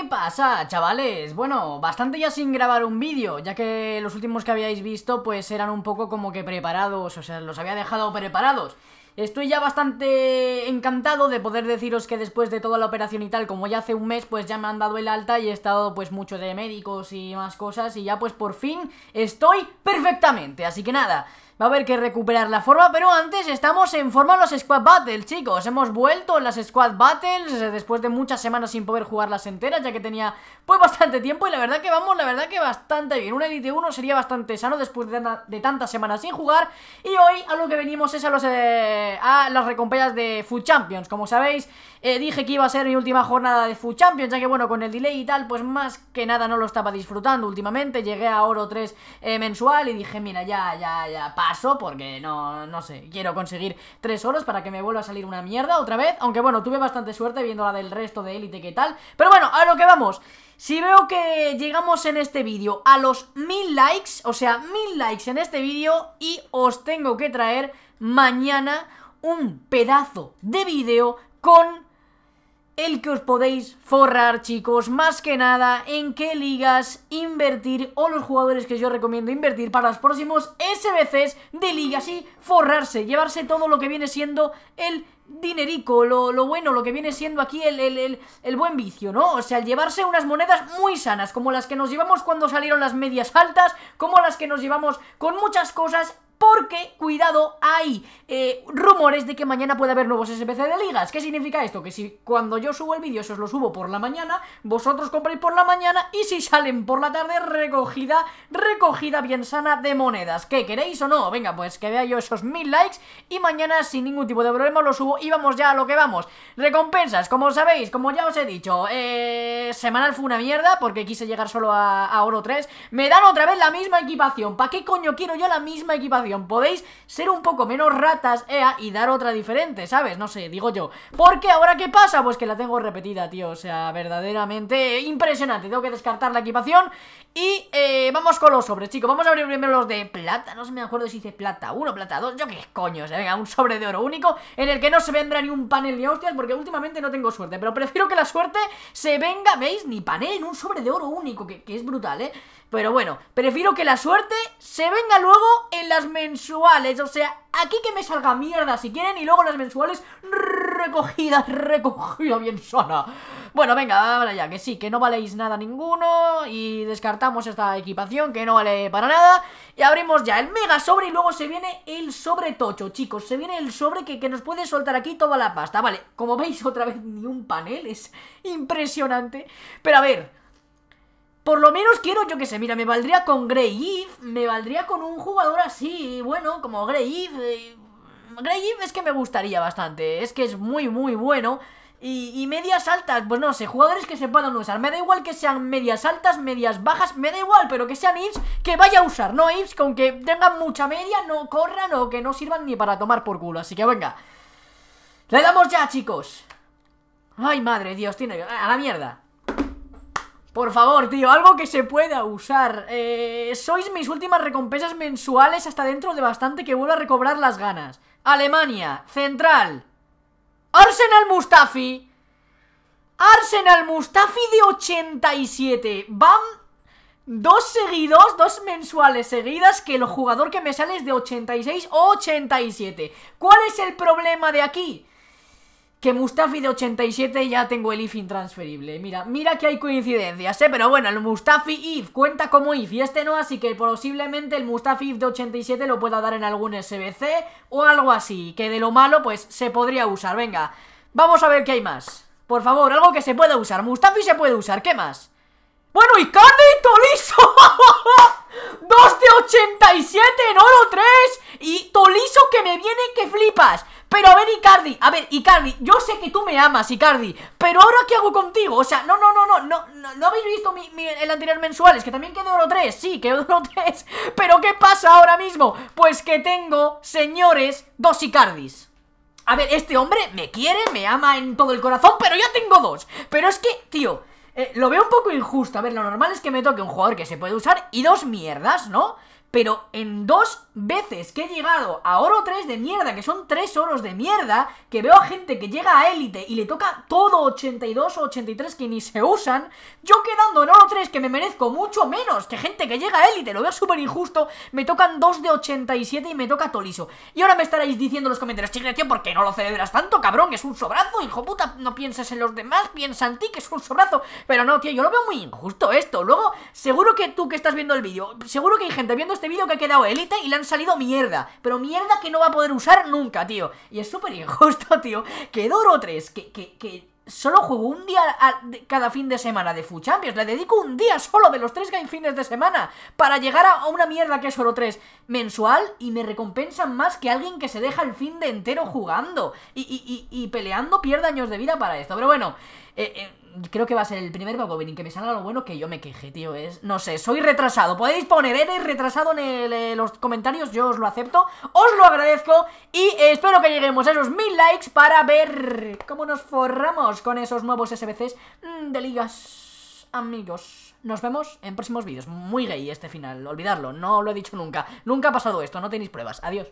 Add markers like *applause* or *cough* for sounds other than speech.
¿Qué pasa, chavales? Bueno, bastante ya sin grabar un vídeo, ya que los últimos que habíais visto pues eran un poco como que preparados, o sea, los había dejado preparados. Estoy ya bastante encantado de poder deciros que después de toda la operación y tal, como ya hace un mes, pues ya me han dado el alta y he estado pues mucho de médicos y más cosas y ya pues por fin estoy perfectamente, así que nada a haber que recuperar la forma, pero antes estamos en forma los Squad Battles, chicos. Hemos vuelto en las Squad Battles eh, después de muchas semanas sin poder jugarlas enteras, ya que tenía pues bastante tiempo y la verdad que vamos, la verdad que bastante bien. Un Elite 1 sería bastante sano después de, tantas semanas sin jugar y hoy a lo que venimos es a, los, eh, a las recompensas de Food Champions. Como sabéis, eh, dije que iba a ser mi última jornada de Food Champions, ya que bueno, con el delay y tal, pues más que nada no lo estaba disfrutando últimamente. Llegué a Oro 3 mensual y dije, mira, ya, ya, ya, para porque no, no sé, quiero conseguir tres oros para que me vuelva a salir una mierda otra vez. Aunque bueno, tuve bastante suerte viendo la del resto de élite que tal. Pero bueno, a lo que vamos. Si veo que llegamos en este vídeo a los mil likes, o sea, mil likes en este vídeo y os tengo que traer mañana un pedazo de vídeo con el que os podéis forrar, chicos, más que nada en qué ligas invertir o los jugadores que yo recomiendo invertir para los próximos SBCs de ligas y forrarse, llevarse todo lo que viene siendo el dinerico, lo, bueno, lo que viene siendo aquí el, el, buen vicio, ¿no? O sea, llevarse unas monedas muy sanas, como las que nos llevamos cuando salieron las medias altas, como las que nos llevamos con muchas cosas porque, cuidado, hay eh, rumores de que mañana puede haber nuevos S.P.C. de ligas. ¿Qué significa esto? Que si cuando yo subo el vídeo, eso os lo subo por la mañana, vosotros compréis por la mañana y si salen por la tarde, recogida, recogida bien sana de monedas. ¿Qué queréis o no? Venga, pues que vea yo esos mil likes y mañana sin ningún tipo de problema lo subo y vamos ya a lo que vamos. Recompensas, como sabéis, como ya os he dicho, eh, semanal fue una mierda porque quise llegar solo a, a oro 3. Me dan otra vez la misma equipación. ¿Para qué coño quiero yo la misma equipación? Podéis ser un poco menos ratas, Ea, y dar otra diferente, ¿sabes? No sé, digo yo. ¿Por qué? ¿Ahora qué pasa? Pues que la tengo repetida, tío. O sea, verdaderamente impresionante. Tengo que descartar la equipación y vamos con los sobres, chicos. Vamos a abrir primero los de plata. No se me acuerdo si dice plata 1, plata 2. Yo qué coño. Venga, un sobre de oro único en el que no se vendrá ni un panel ni hostias porque últimamente no tengo suerte. Pero prefiero que la suerte se venga, ¿veis? Ni panel, en un sobre de oro único, que, que es brutal, ¿eh? Pero bueno, prefiero que la suerte se venga luego en las mensuales. O sea, aquí que me salga mierda si quieren y luego las mensuales recogida, *laughs* recogida bien sona. Bueno, venga, ahora ya, que sí, que no valéis nada ninguno y descartamos esta equipación que no vale para nada y abrimos ya el mega sobre y luego se viene el sobre tocho, chicos, se viene el sobre que, que nos puede soltar aquí toda la pasta, vale, como veis *laughs* otra vez ni un panel, es impresionante, pero a ver... Por lo menos quiero, yo que sé, mira, me valdría con Grey Eve, me valdría con un jugador así, bueno, como Grey Eve, eh, Grey es que me gustaría bastante. Es que es muy, muy bueno. Y, medias altas, pues no sé, jugadores que se puedan usar. Me da igual que sean medias altas, medias bajas, me da igual, pero que sean IPS que vaya a usar, no IPS con que tengan mucha media, no corran o que no sirvan ni para tomar por culo. Así que venga, le damos ya, chicos. Ay, madre, Dios, tiene... A la mierda. Por favor, tío, algo que se pueda usar. Eh, sois mis últimas recompensas mensuales hasta dentro de bastante que vuelva a recobrar las ganas. Alemania, central. Arsenal Mustafi. Arsenal Mustafi de 87. Van dos seguidos, dos mensuales seguidas que el jugador que me sale es de 86 o 87. ¿Cuál es el problema de aquí? que Mustafi de 87 ya tengo el IF intransferible. Mira, mira que hay coincidencias, ¿eh? Pero bueno, el Mustafi IF cuenta como IF y este no, así que posiblemente el Mustafi IF de 87 lo pueda dar en algún SBC o algo así, que de lo malo pues se podría usar. Venga, vamos a ver qué hay más. Por favor, algo que se pueda usar. Mustafi se puede usar, ¿qué más? Bueno, y Icardi, Tolizo. *laughs* ¡2 de 87 en oro 3! Y Toliso que me viene que flipas. Pero a ver, Icardi, a ver, Icardi, yo sé que tú me amas, Icardi, pero ahora ¿qué hago contigo? O sea, no, no, no, no, no, no, habéis visto el anterior mensual, es que también quedó oro 3, sí, quedó oro 3, *laughs* pero ¿qué pasa ahora mismo? Pues que tengo, señores, dos Icardis. A ver, este hombre me quiere, me ama en todo el corazón, pero ya tengo dos. Pero es que, tío, eh, lo veo un poco injusto. A ver, lo normal es que me toque un jugador que se puede usar y dos mierdas, ¿no? pero en dos veces que he llegado a oro 3 de mierda, que son tres oros de mierda, que veo a gente que llega a élite y le toca todo 82 o 83 que ni se usan, yo quedando en oro 3 que me merezco mucho menos que gente que llega a élite, lo veo súper injusto, me tocan dos de 87 y me toca Toliso. Y ahora me estaréis diciendo en los comentarios, chicle, tío, ¿por qué no lo celebras tanto, cabrón? Es un sobrazo, hijo puta, no pienses en los demás, piensa en ti, que es un sobrazo. Pero no, tío, yo lo veo muy injusto esto. Luego, seguro que tú que estás viendo el vídeo, seguro que hay gente viendo esto, este vídeo que ha quedado élite y le han salido mierda. Pero mierda que no va a poder usar nunca, tío. Y es súper injusto, *laughs* tío. Que Doro 3, que, que, que solo juego un día cada fin de semana de champions Le dedico un día solo de los tres game fines de semana para llegar a, una mierda que es solo 3 mensual y me recompensan más que alguien que se deja el fin de entero jugando y, y, y, peleando pierde años de vida para esto. Pero bueno, eh, eh creo que va a ser el primer y que me salga lo bueno que yo me queje, tío. Es, no sé, soy retrasado. Podéis poner, eres retrasado en, eh, los comentarios, yo os lo acepto, os lo agradezco y espero que lleguemos a esos mil likes para ver cómo nos forramos con esos nuevos SBCs mm, de ligas, amigos. Nos vemos en próximos vídeos. Muy gay este final, olvidarlo, no lo he dicho nunca. Nunca ha pasado esto, no tenéis pruebas. Adiós.